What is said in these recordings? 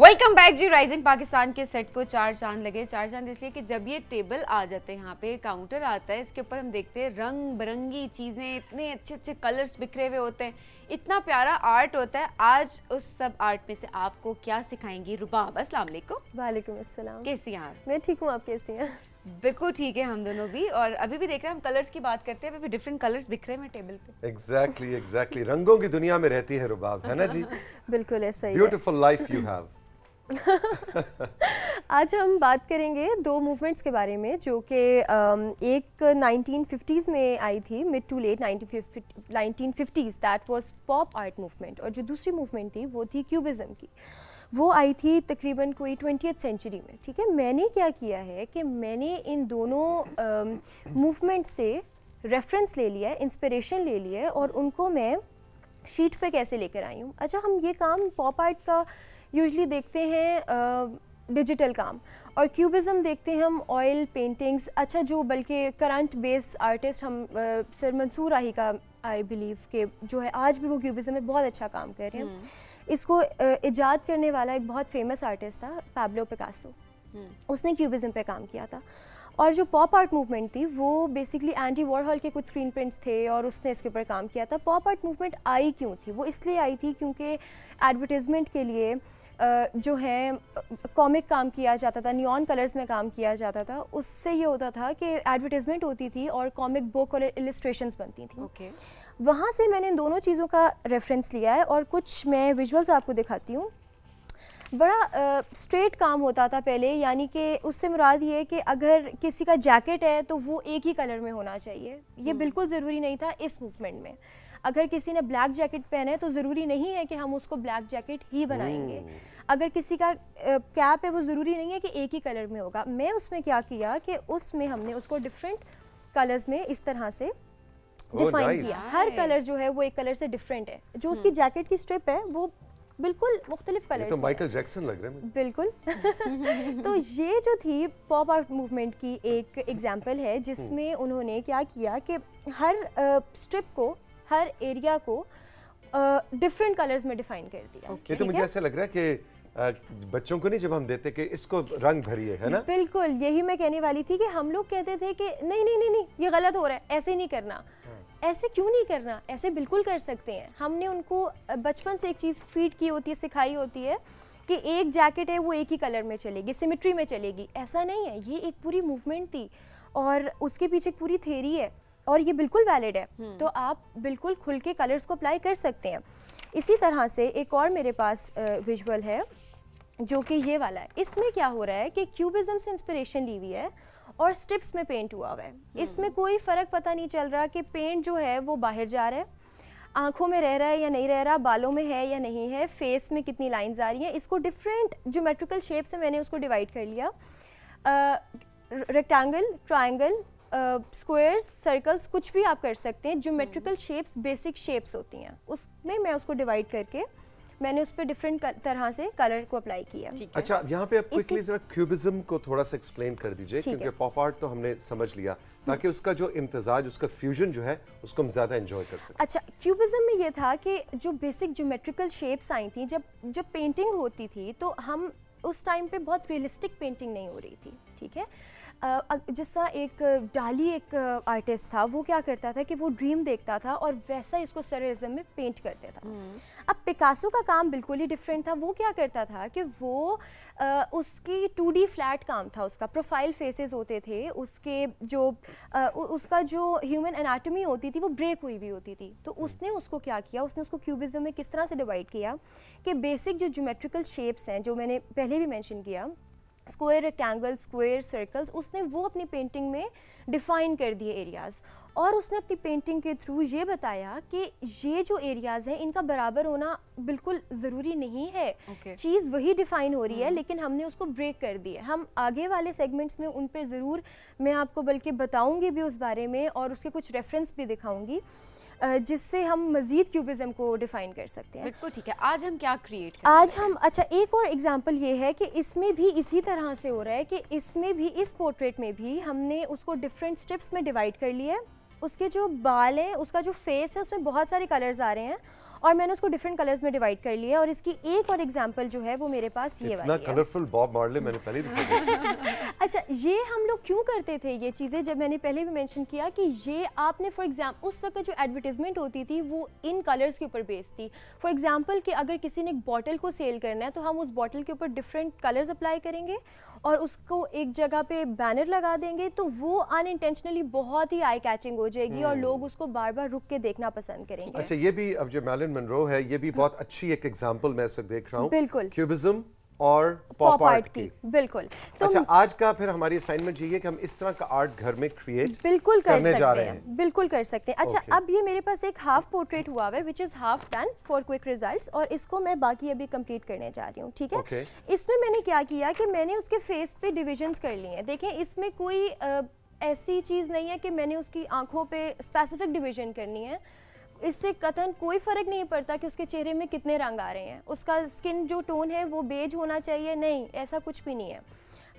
Welcome back जी rise in Pakistan के set को चार चांद लगे चार चांद इसलिए कि जब ये टेबल आ जाते हैं यहाँ पे काउंटर आता है इसके ऊपर हम देखते हैं रंग बिरंगी चीज़ें इतने अच्छे अच्छे कलर्स बिखरे हुए होते हैं इतना प्यारा आर्ट होता है आज उस सब आर्ट में से आपको क्या सिखाएंगी रुबाब असलम वालेकुम असलम कैसी हैं मैं ठीक हूँ आप कैसी हैं बिल्कुल ठीक है हम दोनों भी और अभी भी देख रहे हैं हम कलर्स की बात करते हैं अभी भी डिफरेंट कलर्स बिखरे हैं टेबल पे एग्जैक्टली exactly, एग्जैक्टली exactly. रंगों की दुनिया में रहती है रुबाब है ना जी बिल्कुल ऐसा ही ब्यूटीफुल लाइफ यू हैव आज हम बात करेंगे दो मूवमेंट्स के बारे में जो कि एक 1950s में आई थी mid to late 1950s that was pop art movement और जो दूसरी मूवमेंट थी वो थी क्यूबिज़म की वो आई थी तकरीबन कोई ट्वेंटी सेंचुरी में ठीक है मैंने क्या किया है कि मैंने इन दोनों मूवमेंट से रेफरेंस ले लिया है इंस्पिरेशन ले लिया है और उनको मैं शीट पे कैसे लेकर आई हूँ अच्छा हम ये काम पॉप आर्ट का यूजली देखते हैं डिजिटल काम और क्यूबिज़म देखते हैं हम ऑयल पेंटिंग्स अच्छा जो बल्कि करंट बेस्ड आर्टिस्ट हम सर मंसूर आही का आई बिलीव के जो है आज भी वो क्यूबिज़म में बहुत अच्छा काम कर रहे हैं हम्म। इसको इजाद करने वाला एक बहुत फेमस आर्टिस्ट था पैबलो पिकासो हम्म। उसने क्यूबिज़म पे काम किया था और जो पॉप आर्ट मूवमेंट थी वो बेसिकली एंडी वॉरहॉल के कुछ स्क्रीन प्रिंट्स थे और उसने इसके ऊपर काम किया था पॉप आर्ट मूवमेंट आई क्यों थी वो इसलिए आई थी क्योंकि एडवर्टीज़मेंट के लिए जो है कॉमिक काम किया जाता था नियॉन कलर्स में काम किया जाता था उससे ये होता था कि एडवर्टीजमेंट होती थी और कॉमिक बुक और इलिस्ट्रेशंस बनती थी okay. वहाँ से मैंने इन दोनों चीज़ों का रेफरेंस लिया है और कुछ मैं विजुअल्स आपको दिखाती हूँ बड़ा स्ट्रेट काम होता था पहले यानी कि उससे मुराद ये कि अगर किसी का जैकेट है तो वो एक ही कलर में होना चाहिए ये हम्म। बिल्कुल ज़रूरी नहीं था इस मूवमेंट में अगर किसी ने ब्लैक जैकेट पहने तो ज़रूरी नहीं है कि हम उसको ब्लैक जैकेट ही बनाएंगे हम्म। अगर किसी का कैप है वो ज़रूरी नहीं है कि एक ही कलर में होगा मैं उसमें क्या किया कि उसमें हमने उसको डिफरेंट कलर्स में इस तरह से डिफाइन oh, nice. किया nice. हर कलर जो है वो एक कलर से डिफरेंट है जो हम्म। उसकी जैकेट की स्ट्रिप है वो बिल्कुल मुख्तलिफ कलर तो माइकल जैक्सन लग रहे हैं बिल्कुल तो ये जो थी पॉप आउट मूवमेंट की एक एग्जांपल है जिसमें हम्म। उन्होंने क्या किया कि हर स्ट्रिप को हर एरिया को डिफरेंट कलर्स में डिफाइन कर दिया okay. ये तो मुझे ऐसा लग रहा है कि बच्चों को नहीं जब हम देते कि इसको रंग भरिए है ना बिल्कुल यही मैं कहने वाली थी कि हम लोग कहते थे कि नहीं नहीं नहीं नहीं ये गलत हो रहा है ऐसे नहीं करना हाँ। ऐसे क्यों नहीं करना ऐसे बिल्कुल कर सकते हैं हमने उनको बचपन से एक चीज़ फीड की होती है सिखाई होती है कि एक जैकेट है वो एक ही कलर में चलेगी सिमिट्री में चलेगी ऐसा नहीं है ये एक पूरी मूवमेंट थी और उसके पीछे पूरी थेरी है और ये बिल्कुल वैलिड है हम्म। तो आप बिल्कुल खुल के कलर्स को अप्लाई कर सकते हैं इसी तरह से एक और मेरे पास विजुअल है जो कि ये वाला है इसमें क्या हो रहा है कि क्यूबिज्म से इंस्पिरेशन ली हुई है और स्टिप्स में पेंट हुआ हुआ है हम्म। इसमें कोई फ़र्क पता नहीं चल रहा कि पेंट जो है वो बाहर जा रहा है आँखों में रह रहा है या नहीं रह रहा बालों में है या नहीं है फेस में कितनी लाइंस आ रही हैं इसको डिफरेंट जोमेट्रिकल शेप से मैंने उसको डिवाइड कर लिया rectangle triangle squares uh, circles कुछ भी आप कर सकते हैं जोमेट्रिकल शेप्स बेसिक शेप्स होती हैं उसमें मैं उसको डिवाइड करके मैंने उस पर डिफरेंट तरह से कलर को अप्लाई किया अच्छा यहाँ पे क्विकली जरा क्यूबिज्म को थोड़ा सा एक्सप्लेन कर दीजिए क्योंकि पॉप आर्ट तो हमने समझ लिया हम्म। ताकि उसका जो इम्तजाज उसका फ्यूजन जो है उसको हम ज़्यादा एंजॉय कर सकें अच्छा क्यूबिज्म में ये था कि जो बेसिक जोमेट्रिकल शेप्स आई थी जब जब पेंटिंग होती थी तो हम उस टाइम पे बहुत रियलिस्टिक पेंटिंग नहीं हो रही थी ठीक है जिस तरह एक डाली एक आर्टिस्ट था वो क्या करता था कि वो ड्रीम देखता था और वैसा ही इसको सरिज्म में पेंट कर देता अब पिकासो का काम बिल्कुल ही डिफरेंट था वो क्या करता था कि वो आ, उसकी टू फ्लैट काम था उसका प्रोफाइल फेसेस होते थे उसके जो आ, उसका जो ह्यूमन एनाटमी होती थी वो ब्रेक हुई भी होती थी तो हम्म। उसने उसको क्या किया उसने उसको क्यूबिज्म में किस तरह से डिवाइड किया कि बेसिक जो जोमेट्रिकल शेप्स हैं जो मैंने पहले भी मैंशन किया स्क्वायर रेक्टेंगल स्क्वायर सर्कल्स उसने वो अपनी पेंटिंग में डिफ़ाइन कर दिए एरियाज़ और उसने अपनी पेंटिंग के थ्रू ये बताया कि ये जो एरियाज़ हैं इनका बराबर होना बिल्कुल ज़रूरी नहीं है okay. चीज़ वही डिफ़ाइन हो रही है हम्म। लेकिन हमने उसको ब्रेक कर दी है हम आगे वाले सेगमेंट्स में उन पर ज़रूर मैं आपको बल्कि बताऊँगी भी उस बारे में और उसके कुछ रेफरेंस भी दिखाऊँगी जिससे हम मज़ीद क्यूबिज्म को डिफ़ाइन कर सकते हैं बिल्कुल ठीक है आज हम क्या क्रिएट कर आज हम अच्छा एक और एग्ज़ाम्पल ये है कि इसमें भी इसी तरह से हो रहा है कि इसमें भी इस पोर्ट्रेट में भी हमने उसको डिफरेंट स्टेप्स में डिवाइड कर लिया है उसके जो बाल हैं उसका जो फेस है उसमें बहुत सारे कलर्स आ रहे हैं और मैंने उसको डिफरेंट कलर्स में डिवाइड कर लिया और इसकी एक और एग्जाम्पल जो है वो मेरे पास ये वाली कलरफुल बॉब मॉडल मैंने पहले अच्छा ये हम लोग क्यों करते थे ये चीज़ें जब मैंने पहले भी मैंशन किया कि ये आपने फॉर एग्जाम उस वक्त जो एडवर्टीजमेंट होती थी वो इन कलर्स के ऊपर बेस्ड थी फॉर एग्जाम्पल कि अगर किसी ने एक बॉटल को सेल करना है तो हम उस बॉटल के ऊपर डिफरेंट कलर्स अप्लाई करेंगे और उसको एक जगह पे बैनर लगा देंगे तो वो अनइंटेंशनली बहुत ही आई कैचिंग हो जाएगी और हम्म। लोग उसको बार बार रुक के देखना पसंद करेंगे अच्छा ये भी अब जो मैल मैरिलिन मनरो है ये भी बहुत अच्छी एक एग्जाम्पल मैं सब देख रहा हूँ बिल्कुल क्यूबिज्म और पॉप आर्ट की बिल्कुल तो अच्छा आज का फिर हमारी असाइनमेंट यही है कि हम इस तरह का आर्ट घर में क्रिएट बिल्कुल कर सकते जा रहे हैं बिल्कुल कर सकते हैं अच्छा okay. अब ये मेरे पास एक हाफ पोर्ट्रेट हुआ है which is half done for quick results और इसको मैं बाकी अभी कंप्लीट करने जा रही हूँ ठीक है okay. इसमें मैंने क्या किया कि मैंने उसके फेस पे डिविजन्स कर लिए हैं देखें इसमें कोई ऐसी चीज़ नहीं है कि मैंने उसकी आंखों पे स्पेसिफिक डिवीजन करनी है इससे कथन कोई फ़र्क नहीं पड़ता कि उसके चेहरे में कितने रंग आ रहे हैं उसका स्किन जो टोन है वो बेज होना चाहिए नहीं ऐसा कुछ भी नहीं है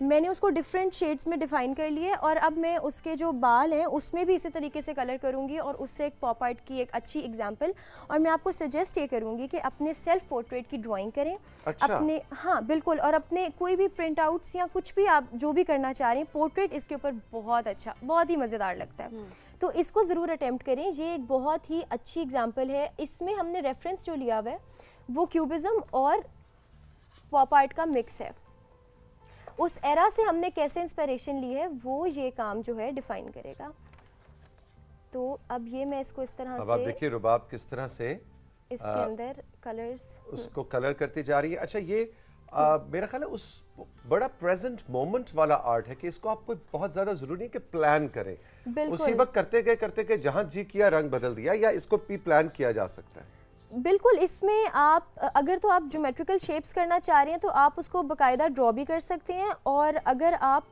मैंने उसको डिफरेंट शेड्स में डिफ़ाइन कर लिए और अब मैं उसके जो बाल हैं उसमें भी इसी तरीके से कलर करूँगी और उससे एक पॉप आर्ट की एक अच्छी एग्जांपल और मैं आपको सजेस्ट ये करूँगी कि अपने सेल्फ पोर्ट्रेट की ड्राइंग करें अच्छा। अपने हाँ बिल्कुल और अपने कोई भी प्रिंट आउट्स या कुछ भी आप जो भी करना चाह रहे हैं पोर्ट्रेट इसके ऊपर बहुत अच्छा बहुत ही मज़ेदार लगता है हम्म। तो इसको ज़रूर अटैम्प्ट करें ये एक बहुत ही अच्छी एग्जाम्पल है इसमें हमने रेफरेंस जो लिया हुआ है वो क्यूबिज़म और पॉप आर्ट का मिक्स है उस एरा से हमने कैसे इंस्पिरेशन ली है वो ये काम जो है डिफाइन करेगा तो अब ये मैं इसको इस तरह अब से आप देखिए रुबाब किस तरह से इसके अंदर कलर्स उसको कलर करती जा रही है अच्छा ये मेरा ख्याल है उस बड़ा प्रेजेंट मोमेंट वाला आर्ट है कि इसको आप कोई बहुत ज़्यादा ज़रूरी है कि प्लान करें उसी वक्त करते गए करते गए जहाँ जी किया रंग बदल दिया या इसको भी प्लान किया जा सकता है बिल्कुल इसमें आप अगर तो आप ज्योमेट्रिकल शेप्स करना चाह रहे हैं तो आप उसको बकायदा ड्रॉ भी कर सकते हैं और अगर आप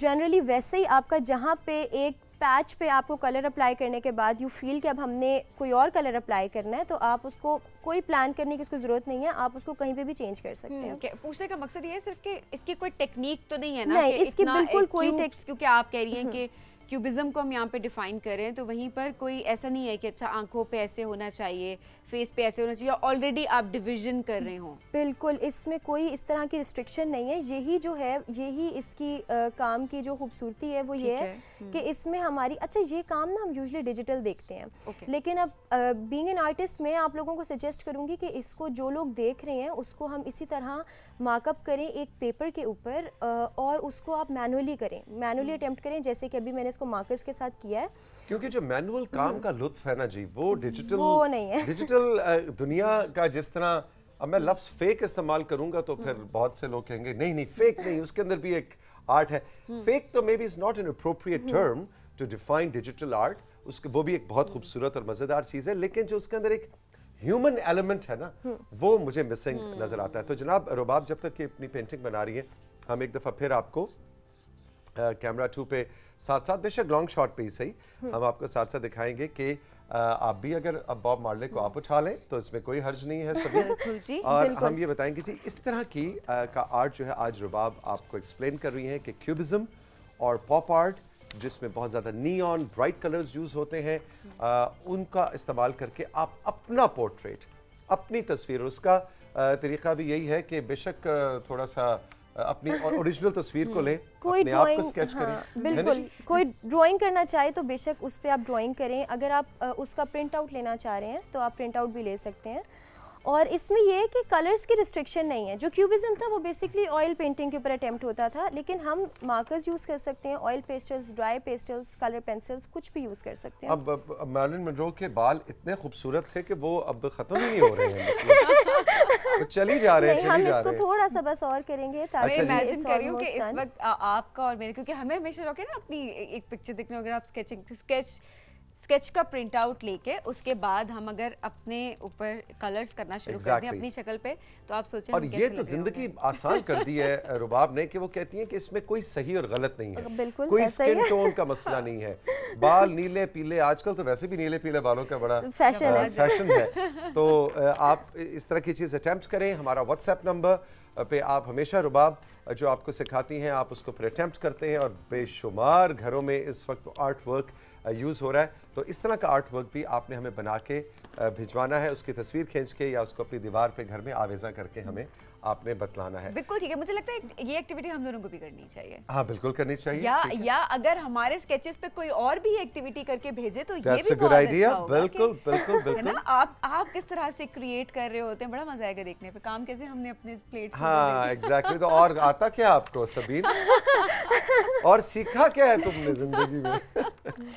जनरली वैसे ही आपका जहाँ पे एक पैच पे आपको कलर अप्लाई करने के बाद यू फील कि अब हमने कोई और कलर अप्लाई करना है तो आप उसको कोई प्लान करने की उसको ज़रूरत नहीं है आप उसको कहीं पे भी चेंज कर सकते हम्म, हैं पूछने का मकसद ये है सिर्फ कि इसकी कोई टेक्निक तो नहीं है ना नहीं, इसकी बिल्कुल कोई क्योंकि आप कह रही हैं हम्म। कि क्यूबिज्म को हम यहाँ पे डिफाइन करें तो वहीं पर कोई ऐसा नहीं है कि अच्छा आंखों पे ऐसे होना चाहिए फेस पे ऐसे होना चाहिए ऑलरेडी आप डिविजन कर रहे हो बिल्कुल इसमें कोई इस तरह की रिस्ट्रिक्शन नहीं है यही जो है यही इसकी आ, काम की जो खूबसूरती है वो ये है, है हम्म। कि इसमें हमारी अच्छा ये काम ना हम यूजली डिजिटल देखते हैं okay. लेकिन अब बींग एन आर्टिस्ट मैं आप लोगों को सजेस्ट करूँगी कि इसको जो लोग देख रहे हैं उसको हम इसी तरह मार्कअप करें एक पेपर के ऊपर और उसको आप मैनुअली करें मैनुअली अटैम्प्ट हम्म। करें जैसे कि अभी मैंने इसको मार्कर्स के साथ किया है क्योंकि जो मैनुअल काम हम्म। का लुत्फ है ना जी वो डिजिटल वो नहीं है डिजिटल दरअसल दुनिया का जिस तरह अब मैं लफ्ज़ फेक इस्तेमाल करूंगा तो फिर हम्म। बहुत से लोग कहेंगे नहीं नहीं फेक नहीं उसके अंदर भी एक आर्ट है फेक हम्म। तो maybe is not an appropriate term to define digital art उसके वो भी एक बहुत हम्म। खूबसूरत और मज़ेदार चीज़ है लेकिन जो उसके अंदर एक ह्यूमन एलिमेंट है ना वो मुझे मिसिंग नज़र आता है तो जनाब रुबाब जब तक ये अपनी पेंटिंग बना रही है हम एक दफ़ा फिर आपको कैमरा टू पे साथ साथ बेशक लॉन्ग शॉट पे ही सही हम आपको साथ साथ दिखाएंगे कि आप भी अगर अब बॉब मार्ले को आप उठा लें तो इसमें कोई हर्ज नहीं है सभी और हम ये बताएंगे जी इस तरह की आ, का आर्ट जो है आज रुबाब आपको एक्सप्लेन कर रही है कि क्यूबिज्म और पॉप आर्ट जिसमें बहुत ज़्यादा नी ब्राइट कलर्स यूज़ होते हैं आ, उनका इस्तेमाल करके आप अपना पोर्ट्रेट अपनी तस्वीर उसका तरीका भी यही है कि बेशक थोड़ा सा अपनी ओरिजिनल तस्वीर को लें कोई ड्राइंग स्केच हाँ, करें बिल्कुल कोई ड्राइंग करना चाहे तो बेशक उस पर आप ड्राइंग करें अगर आप उसका प्रिंट आउट लेना चाह रहे हैं तो आप प्रिंट आउट भी ले सकते हैं और इसमें यह है कि कलर्स की रिस्ट्रिक्शन नहीं है जो क्यूबिज्म था वो बेसिकली ऑयल पेंटिंग के ऊपर अटैम्प्ट होता था लेकिन हम मार्कर्स यूज़ कर सकते हैं oil pastels dry pastels colour pencils कुछ भी यूज़ कर सकते हैं अब, अब, अब मैरिन मनरो के बाल इतने खूबसूरत थे कि वो अब ख़त्म ही नहीं हो रहे हैं तो चली जा रहे हैं हम इसको थोड़ा सा बस और करेंगे इमेजिन कर रही कि इस वक्त आपका और मेरे क्योंकि हमें हमेशा रोके ना अपनी एक पिक्चर देखने अगर आप स्केचिंग स्केच स्केच का प्रिंट आउट लेके उसके बाद हम अगर अपने ऊपर कलर्स करना शुरू exactly. कर दें अपनी शक्ल पे तो आप सोचें और ये तो जिंदगी आसान कर दी है रुबाब ने कि वो कहती हैं कि इसमें कोई सही और गलत नहीं है कोई स्किन टोन का मसला नहीं है बाल नीले पीले आजकल तो वैसे भी नीले पीले बालों का बड़ा फैशन है फैशन है तो आप इस तरह की चीज़ अटैम्प्ट करें हमारा व्हाट्सएप नंबर पे आप हमेशा रुबाब जो आपको सिखाती हैं आप उसको फिर अटैम्प्ट करते हैं और बेशुमार घरों में इस वक्त आर्ट वर्क यूज़ हो रहा है तो इस तरह का आर्ट वर्क भी आपने हमें बना के भिजवाना है उसकी तस्वीर खींच के या उसको अपनी दीवार पे घर में आवेजा करके हमें आपने बतलाना है बिल्कुल ठीक है मुझे लगता है ये एक्टिविटी हम दोनों को भी करनी चाहिए हाँ बिल्कुल करनी चाहिए या या अगर हमारे स्केचेस पे कोई और भी एक्टिविटी करके भेजे तो That's ये भी बहुत अच्छा idea. अच्छा होगा बिल्कुल बिल्कुल बिल्कुल ना आप आप किस तरह से क्रिएट कर रहे होते हैं बड़ा मजा आएगा देखने पे काम कैसे हमने अपने प्लेट हाँ एग्जैक्टली तो और आता क्या आपको सबीन और सीखा क्या है तुमने जिंदगी में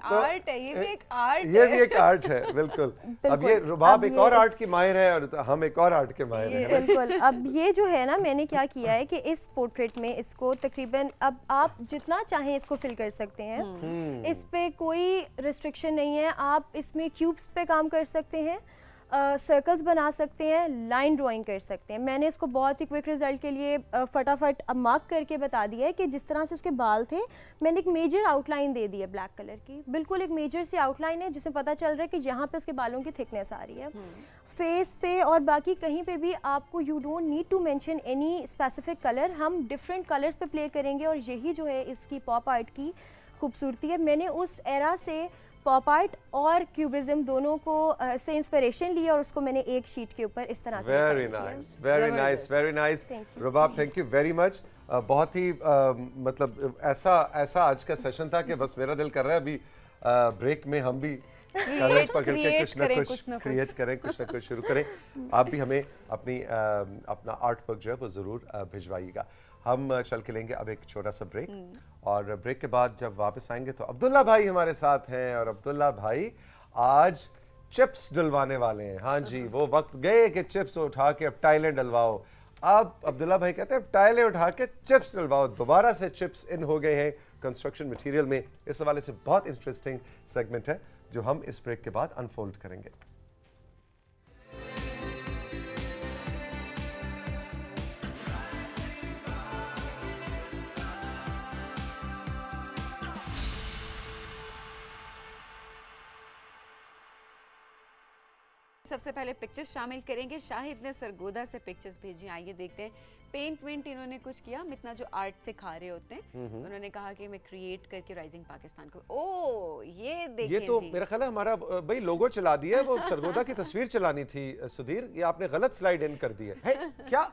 तो आर्ट है ये भी एक आर्ट ये भी एक आर्ट है बिल्कुल अब ये रुबाब एक और आर्ट की माहिर है और तो हम एक और आर्ट के माहिर हैं बिल्कुल अब ये जो है ना मैंने क्या किया है कि इस पोर्ट्रेट में इसको तकरीबन अब आप जितना चाहें इसको फिल कर सकते हैं हम्म। इस पे कोई रिस्ट्रिक्शन नहीं है आप इसमें क्यूब्स पे काम कर सकते हैं सर्कल्स uh, बना सकते हैं लाइन ड्राइंग कर सकते हैं मैंने इसको बहुत ही क्विक रिजल्ट के लिए uh, फटाफट मार्क करके बता दिया है कि जिस तरह से उसके बाल थे मैंने एक मेजर आउटलाइन दे दी है ब्लैक कलर की बिल्कुल एक मेजर सी आउटलाइन है जिसमें पता चल रहा है कि यहाँ पे उसके बालों की थिकनेस आ रही है फेस हम्म। पे और बाकी कहीं पे भी आपको you don't need to mention any specific colour हम डिफरेंट कलर्स पे प्ले करेंगे और यही जो है इसकी पॉप आर्ट की खूबसूरती है मैंने उस एरा से पॉप आर्ट और क्यूबिज्म दोनों को uh, से इंस्पिरेशन लिया और उसको मैंने एक शीट के ऊपर इस तरह से very nice very nice very nice Rubab thank you very much बहुत ही uh, मतलब ऐसा ऐसा आज का सेशन था कि बस मेरा दिल कर रहा है अभी ब्रेक में हम भी कुछ ना कुछ क्रिएट करें कुछ ना कुछ शुरू करें आप भी हमें अपनी अपना आर्ट वर्क जो है वो ज़रूर भिजवाइएगा हम चल के लेंगे अब एक छोटा सा ब्रेक हम्म। और ब्रेक के बाद जब वापस आएंगे तो अब्दुल्ला भाई हमारे साथ हैं और अब्दुल्ला भाई आज चिप्स डलवाने वाले हैं हाँ जी वो वक्त गए कि चिप्स उठा के अब टाइलें डलवाओ अब अब्दुल्ला भाई कहते हैं टाइलें उठा के चिप्स डलवाओ दोबारा से चिप्स इन हो गए हैं कंस्ट्रक्शन मटीरियल में इस हवाले से बहुत इंटरेस्टिंग सेगमेंट है जो हम इस ब्रेक के बाद अनफोल्ड करेंगे सबसे पहले पिक्चर्स शामिल करेंगे शाहिद ने सरगोदा से पिक्चर्स भेजी आइए देखते हैं पेंट वेंट इन्होंने कुछ किया हम इतना जो आर्ट से खा रहे होते हैं हम्म, हम्म। उन्होंने कहा कि मैं क्रिएट करके राइजिंग पाकिस्तान को ओ ये देखिए ये तो जी। मेरा ख्याल है हमारा भाई लोगो चला दिया वो सरगोदा की तस्वीर चलानी थी सुधीर ये आपने गलत स्लाइड इन कर दी है क्या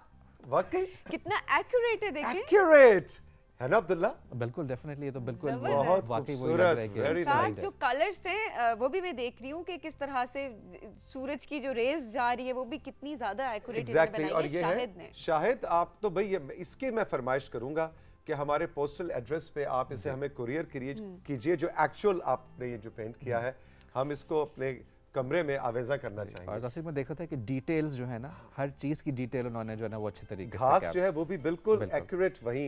वाकई कितना एक्यूरेट है देखिए एक्यूरेट है ना अब्दुल्ला बिल्कुल डेफिनेटली तो बिल्कुल बहुत वाकई वो लग रहा है कि nice. जो कलर्स हैं वो भी मैं देख रही हूँ कि किस तरह से सूरज की जो रेज जा रही है वो भी कितनी ज्यादा एक्यूरेट exactly. और ये शाहिद ने शाहिद आप तो भाई इसके मैं फरमाइश करूंगा कि हमारे पोस्टल एड्रेस पे आप इसे हमें कुरियर हम्म। कीजिए जो एक्चुअल आपने ये जो पेंट किया है हम इसको अपने कमरे में आवेजा करना चाहिए और जैसे मैं देखा था कि डिटेल्स जो है ना हर चीज की डिटेल उन्होंने जो है ना वो अच्छे तरीके से घास जो है वो भी बिल्कुल एक्यूरेट वही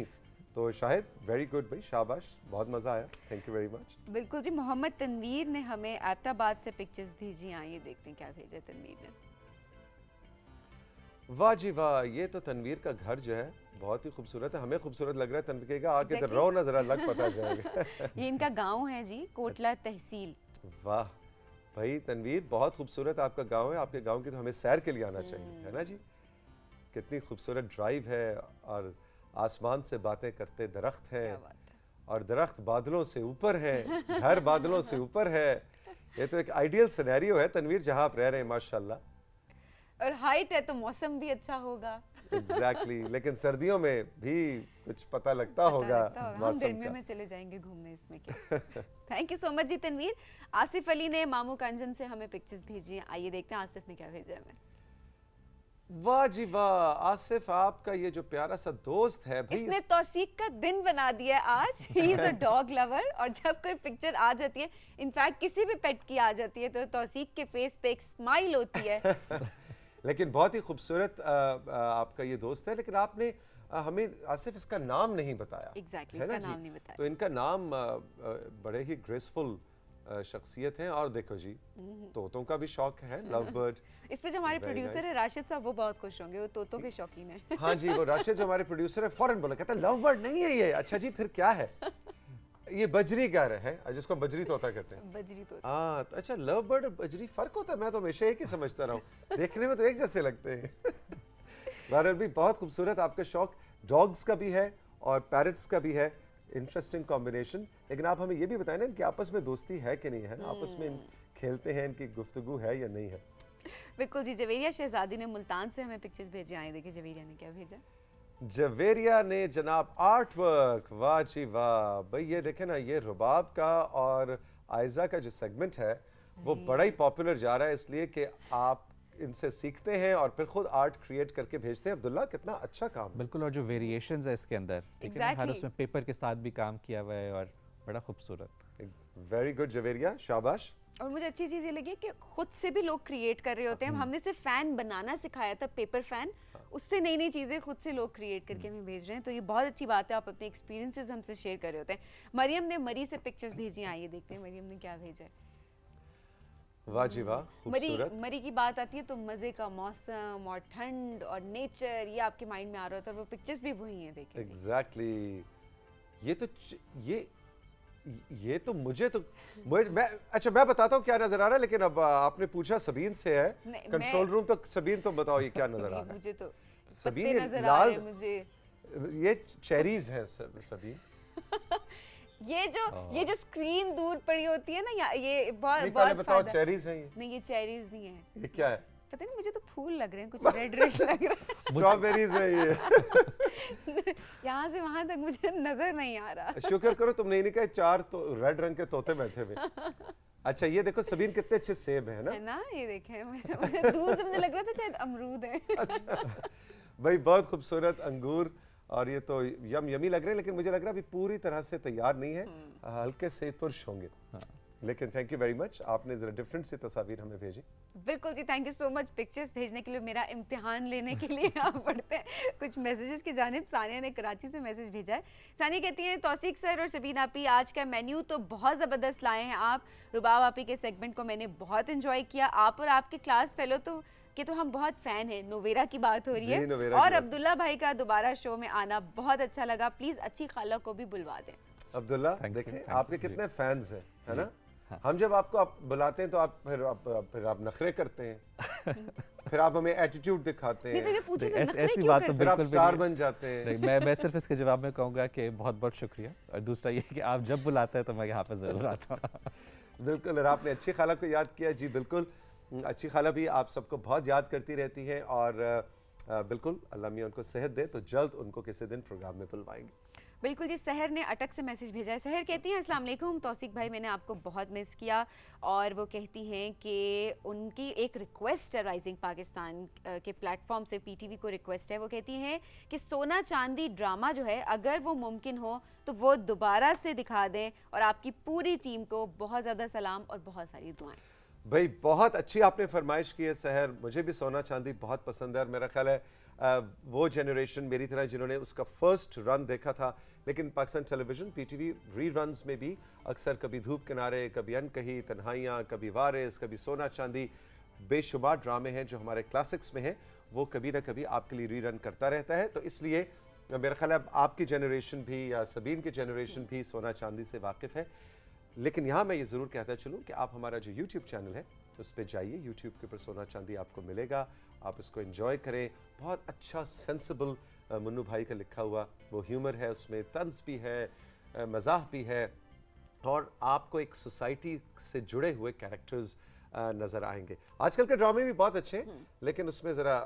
तो शाहिद वेरी गुड भाई शाबाश बहुत मज़ा आया थैंक यू वेरी मच बिल्कुल जी मोहम्मद तनवीर ने हमें एबटाबाद से पिक्चर्स भेजी आई ये देखते हैं क्या भेजा तनवीर ने वाह जी वाह ये तो तनवीर का घर जो है बहुत ही खूबसूरत है हमें खूबसूरत लग रहा है तनवीर का आके तो रो ना जरा लग पता जाएगा ये इनका गांव है जी कोटला तहसील वाह भाई तनवीर बहुत खूबसूरत आपका गांव है आपके गांव की तो हमें सैर के लिए आना चाहिए है ना जी हम्म। कितनी खूबसूरत ड्राइव है और आसमान से बातें करते दरख्त हैं और दरख्त बादलों से ऊपर है घर बादलों से ऊपर है ये तो एक आइडियल सिनेरियो है तनवीर जहाँ आप रह रहे हैं माशाल्लाह और हाइट है तो मौसम भी अच्छा होगा एग्जैक्टली exactly. लेकिन सर्दियों में भी कुछ पता लगता पता होगा हम गर्मियों में चले जाएंगे घूमने इसमें थैंक यू सो मच जी तनवीर आसिफ अली ने मामू कांजन से हमें पिक्चर्स भेजी हैं आइए देखते हैं आसिफ ने क्या भेजा है हमें वाह जी वाह आसिफ आपका ये जो प्यारा सा दोस्त है भाई इसने इस... तौसीक का दिन बना दिया आज he is a dog lover और जब कोई पिक्चर आ जाती है इनफैक्ट किसी भी पेट की आ जाती है तो तौसीक के फेस पे एक स्माइल होती है लेकिन बहुत ही खूबसूरत आपका ये दोस्त है लेकिन आपने आ, हमें आसिफ इसका नाम नहीं बताया एग्जैक्टली exactly, इसका नाम नहीं बताया तो इनका नाम बड़े ही ग्रेसफुल शख्सियत हैं और देखो जी हम्म। तोतों का भी शौक है लव बर्ड इस पे जो हमारे प्रोड्यूसर है राशिद साहब वो बहुत खुश होंगे वो तोतों के शौकीन है हाँ जी वो राशिद जो हमारे प्रोड्यूसर है फॉरन बोला कहता है लव बर्ड नहीं है ये अच्छा जी फिर क्या है ये बजरी कह रहे हैं जिसको बजरी तोता कहते हैं बजरी तोता हाँ तो अच्छा लव बर्ड बजरी फर्क होता है मैं तो हमेशा एक ही समझता रहा हूँ देखने में तो एक जैसे लगते हैं बहरहाल भी बहुत खूबसूरत आपका शौक डॉग्स का भी है और पैरट्स का भी है इंटरेस्टिंग कॉम्बिनेशन लेकिन आप हमें ये भी बताएं ना इनकी आपस में दोस्ती है कि नहीं है ना आपस में हम्म। खेलते हैं इनकी गुफ्तगु है या नहीं है बिल्कुल जी जवेरिया शहजादी ने मुल्तान से हमें पिक्चर्स भेजे आए देखिए जवेरिया ने क्या भेजा जवेरिया ने जनाब आर्ट वर्क वाह जी वाह भाई ये देखे ना ये रुबाब का और आयजा का जो सेगमेंट है वो बड़ा ही पॉपुलर जा रहा है इसलिए कि आप इनसे सीखते हैं और फिर खुद आर्ट क्रिएट करके भेजते हैं अब्दुल्ला कितना अच्छा काम बिल्कुल और जो वेरिएशन है इसके अंदर हर उसमें पेपर के साथ भी काम किया हुआ है और बड़ा खूबसूरत वेरी गुड जवेरिया शाबाश और मुझे अच्छी चीज़ ये लगी कि खुद से भी लोग क्रिएट कर रहे होते हैं हम्म। हमने सिर्फ फैन बनाना सिखाया था पेपर फैन हाँ। उससे नई नई चीज़ें खुद से लोग क्रिएट हम्म। करके हमें भेज रहे हैं तो ये बहुत अच्छी बात है आप अपने एक्सपीरियंसेस हमसे शेयर कर रहे होते हैं मरियम ने मरी से पिक्चर्स भेजी आइए देखते हैं मरियम ने क्या भेजा है वाह जी वाह मरी मरी की बात आती है तो मजे का मौसम और ठंड और नेचर ये आपके माइंड में आ रहा होता है और वो पिक्चर्स भी वही हैं देखिए एग्जैक्टली exactly. ये तो ये ये तो मुझे तो मुझे, मैं अच्छा मैं बताता हूँ क्या नजर आ रहा है लेकिन अब आपने पूछा सबीन से है कंट्रोल रूम तो सबीन तो बताओ ये क्या नजर आ रहा है मुझे तो सबीन नजर आ रहा है मुझे ये चेरीज है सबीन ये जो हाँ। ये जो स्क्रीन दूर पड़ी होती है ना ये बहुत बहुत बताओ चेरीज है ये नहीं ये चेरीज नहीं है ये क्या है पता नहीं मुझे तो फूल लग रहे हैं कुछ रेड रेड लग रहा है स्ट्रॉबेरीज है ये यहाँ से वहां तक मुझे नजर नहीं आ रहा शुक्र करो तुमने नहीं कहा चार तो रेड रंग के तोते बैठे हुए अच्छा ये देखो सबीन कितने अच्छे सेब है ना है ना ये देखे दूर से मुझे लग रहा था शायद अमरूद है अच्छा भाई बहुत खूबसूरत अंगूर और ये तो यम यमी लग रहे हैं लेकिन मुझे लग रहा है अभी पूरी तरह से तैयार नहीं है हम्म। हल्के से तुर्श तो होंगे हाँ। लेकिन थैंक यू वेरी मच आपने जरा डिफरेंट सी तस्वीर हमें भेजी बिल्कुल जी thank you so much pictures भेजने के लिए मेरा इम्तिहान लेने के लिए आप पढ़ते हैं कुछ मैसेजेस की जानब सानिया ने कराची से मैसेज भेजा है सानिया कहती हैं तौसीक सर और सबीन आपी आज का मेन्यू तो बहुत ज़बरदस्त लाए हैं आप रुबाब आपी के सेगमेंट को मैंने बहुत इन्जॉय किया आप और आपके क्लास फेलो तो के तो हम बहुत फैन हैं नोवेरा की बात हो रही है और अब्दुल्ला भाई का दोबारा शो में आना बहुत अच्छा लगा प्लीज अच्छी खाला को भी बुलवा दें अब्दुल्ला देखिए आपके कितने फैंस हैं है ना हाँ। हम जब आपको आप बुलाते हैं तो आप फिर आप फिर आप नखरे करते हैं फिर आप हमें एटीट्यूड दिखाते तो हैं तो ऐसी बात तो फिर आप स्टार बन जाते हैं मैं मैं सिर्फ इसके जवाब में कहूंगा कि बहुत बहुत शुक्रिया और दूसरा ये कि आप जब बुलाते हैं तो मैं यहाँ पर ज़रूर आता हूँ बिल्कुल और आपने अच्छी खाला को याद किया जी बिल्कुल हम्म, अच्छी खाला भी आप सबको बहुत याद करती रहती हैं और बिल्कुल अल्लाह मियाँ उनको सेहत दे तो जल्द उनको किसी दिन प्रोग्राम में बुलवाएंगे बिल्कुल जी सहर ने अटक से मैसेज भेजा है सहर कहती हैं अस्सलाम वालेकुम तौसीक भाई मैंने आपको बहुत मिस किया और वो कहती हैं कि उनकी एक रिक्वेस्ट है राइजिंग पाकिस्तान के प्लेटफॉर्म से पीटीवी को रिक्वेस्ट है वो कहती हैं कि सोना चांदी ड्रामा जो है अगर वो मुमकिन हो तो वो दोबारा से दिखा दें और आपकी पूरी टीम को बहुत ज़्यादा सलाम और बहुत सारी दुआएँ भाई बहुत अच्छी आपने फरमाइश की है सहर मुझे भी सोना चांदी बहुत पसंद है और मेरा ख्याल है वो जनरेशन मेरी तरह जिन्होंने उसका फर्स्ट रन देखा था लेकिन Pakistan television PTV rerun में भी अक्सर कभी धूप किनारे कभी अनकही तन्हाइयाँ कभी वारिस कभी सोना चांदी बेशुमार ड्रामे हैं जो हमारे क्लासिक्स में हैं वो कभी ना कभी आपके लिए री रन करता रहता है तो इसलिए मेरा ख्याल है आपकी जनरेशन भी या सबीन की जनरेशन भी सोना चांदी से वाकिफ़ है लेकिन यहाँ मैं ये ज़रूर कहता चलूँ कि आप हमारा जो यूट्यूब चैनल है उस पर जाइए यूट्यूब के ऊपर सोना चांदी आपको मिलेगा आप इसको इन्जॉय करें बहुत अच्छा सेंसिबल मुन्नू भाई का लिखा हुआ वो ह्यूमर है उसमें तंज भी है मजाक भी है और आपको एक सोसाइटी से जुड़े हुए कैरेक्टर्स नज़र आएंगे आजकल के ड्रामे भी बहुत अच्छे हैं हम्म। लेकिन उसमें ज़रा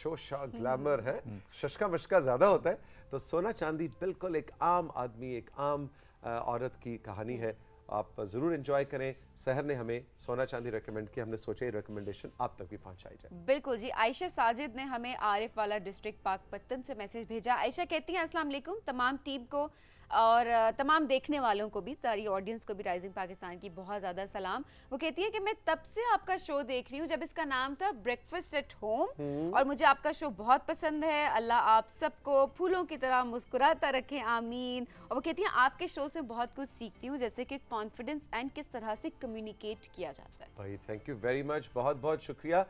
शो शा ग्लैमर है हम्म। शशका मशका ज़्यादा होता है तो सोना चांदी बिल्कुल एक आम आदमी एक आम औरत की कहानी है आप जरूर इंजॉय करें सहर ने हमें सोना चांदी रेकमेंड किया हमने सोचा ये आप तक भी पहुंचाई जाए बिल्कुल जी आयशा साजिद ने हमें आरिफ वाला डिस्ट्रिक्ट पाक पत्तन से मैसेज भेजा आयशा कहती हैं अस्सलाम वालेकुम तमाम टीम को और तमाम देखने वालों को भी सारी ऑडियंस को भी राइजिंग पाकिस्तान की बहुत ज़्यादा सलाम वो कहती है कि मैं तब से आपका शो देख रही हूँ जब इसका नाम था ब्रेकफास्ट एट होम और मुझे आपका शो बहुत पसंद है अल्लाह आप सबको फूलों की तरह मुस्कुराता रखें आमीन और वो कहती हैं आपके शो से बहुत कुछ सीखती हूँ जैसे कि कॉन्फिडेंस एंड किस तरह से कम्युनिकेट किया जाता है भाई थैंक यू वेरी मच बहुत बहुत शुक्रिया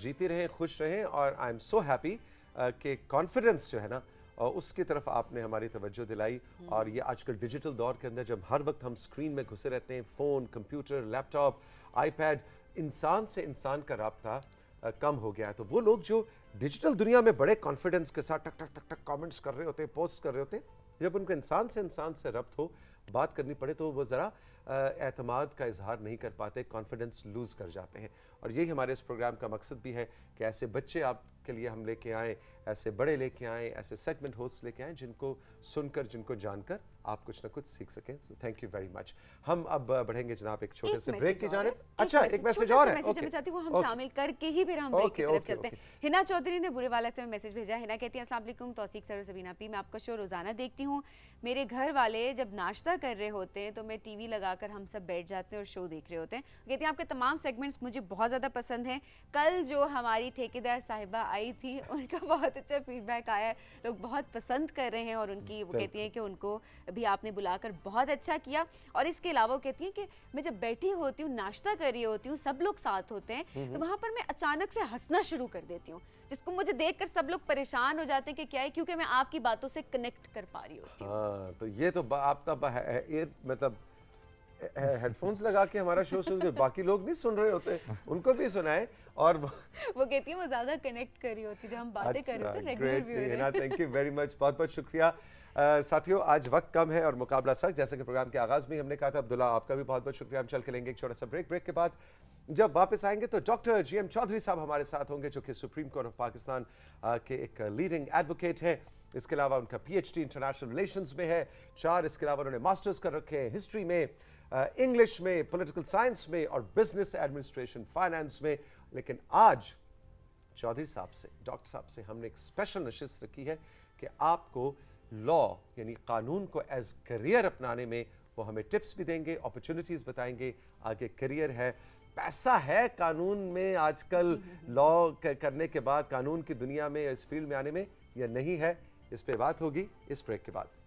जीती रहें खुश रहें और आई एम सो हैप्पी कि कॉन्फिडेंस जो है ना और उसकी तरफ आपने हमारी तवज्जो दिलाई हम्म। और ये आजकल डिजिटल दौर के अंदर जब हर वक्त हम स्क्रीन में घुसे रहते हैं फ़ोन कंप्यूटर लैपटॉप आईपैड इंसान से इंसान का रबता कम हो गया है तो वो लोग जो डिजिटल दुनिया में बड़े कॉन्फिडेंस के साथ टक टक टक टक कॉमेंट्स कर रहे होते हैं पोस्ट कर रहे होते हैं जब उनको इंसान से इंसान से रब्त हो बात करनी पड़े तो वो ज़रा एतमाद का इजहार नहीं कर पाते कॉन्फिडेंस लूज़ कर जाते हैं और यही हमारे इस प्रोग्राम का मकसद भी है कि ऐसे बच्चे आपके लिए हम लेके आए ऐसे बड़े लेके आए ऐसे सेगमेंट होस्ट लेके आए जिनको सुनकर जिनको जानकर आप कुछ ना कुछ सीख सकें so thank you very much हम अब बढ़ेंगे जनाब एक छोटे से ब्रेक की जाने अच्छा एक मैसेज और है ओके चाहती हूं हम शामिल करके ही फिर हम ब्रेक की तरफ चलते हैं हिना चौधरी ने बुरे वाला से मैसेज भेजा हिना कहती है अस्सलाम वालेकुम तौसीक सर सबीना पी मैं आपका शो रोजाना देखती हूँ मेरे घर वाले जब नाश्ता कर रहे होते हैं तो मैं टीवी लगा लगाकर हम सब बैठ जाते हैं और शो देख रहे होते हैं कहती हैं आपके तमाम सेगमेंट्स मुझे बहुत ज़्यादा पसंद हैं कल जो हमारी ठेकेदार साहिबा आई थी उनका बहुत अच्छा फीडबैक आया लोग बहुत पसंद कर रहे हैं और उनकी वो कहती हैं कि उनको भी आपने बुलाकर बहुत अच्छा किया और इसके अलावा कहती हैं कि मैं जब बैठी होती हूँ नाश्ता कर रही होती हूँ सब लोग साथ होते हैं हम्म, तो हम्म। वहाँ पर मैं अचानक से हंसना शुरू कर देती हूँ जिसको मुझे देख सब लोग परेशान हो जाते हैं कि क्या है क्योंकि मैं आपकी बातों से कनेक्ट कर पा रही होती हूँ हाँ तो ये तो आपका मतलब हेडफोन्स लगा के हमारा शो सुन बाकी लोग नहीं सुन रहे होते उनको भी सुनाए और वो कहती है वो ज्यादा कनेक्ट कर रही होती जब हम बातें कर रहे थे regular thank you very much बहुत बहुत शुक्रिया Uh, साथियों आज वक्त कम है और मुकाबला सख्त जैसे कि प्रोग्राम के आगाज़ में हमने कहा था अब्दुल्ला आपका भी बहुत बहुत शुक्रिया हम चल के लेंगे एक छोटा सा ब्रेक ब्रेक के बाद जब वापस आएंगे तो डॉक्टर जी एम चौधरी साहब हमारे साथ होंगे जो कि सुप्रीम कोर्ट ऑफ पाकिस्तान के एक लीडिंग एडवोकेट हैं इसके अलावा उनका पीएचडी इंटरनेशनल रिलेशंस में है चार इसके अलावा उन्होंने मास्टर्स कर रखे हैं हिस्ट्री में इंग्लिश में पॉलिटिकल साइंस में और बिजनेस एडमिनिस्ट्रेशन फाइनेंस में लेकिन आज चौधरी साहब से डॉक्टर साहब से हमने एक स्पेशल नशिस्त रखी है कि आपको लॉ यानी कानून को एज करियर अपनाने में वो हमें टिप्स भी देंगे अपॉर्चुनिटीज़ बताएंगे आगे करियर है पैसा है कानून में आजकल लॉ करने के बाद कानून की दुनिया में इस फील्ड में आने में या नहीं है इस पर बात होगी इस ब्रेक के बाद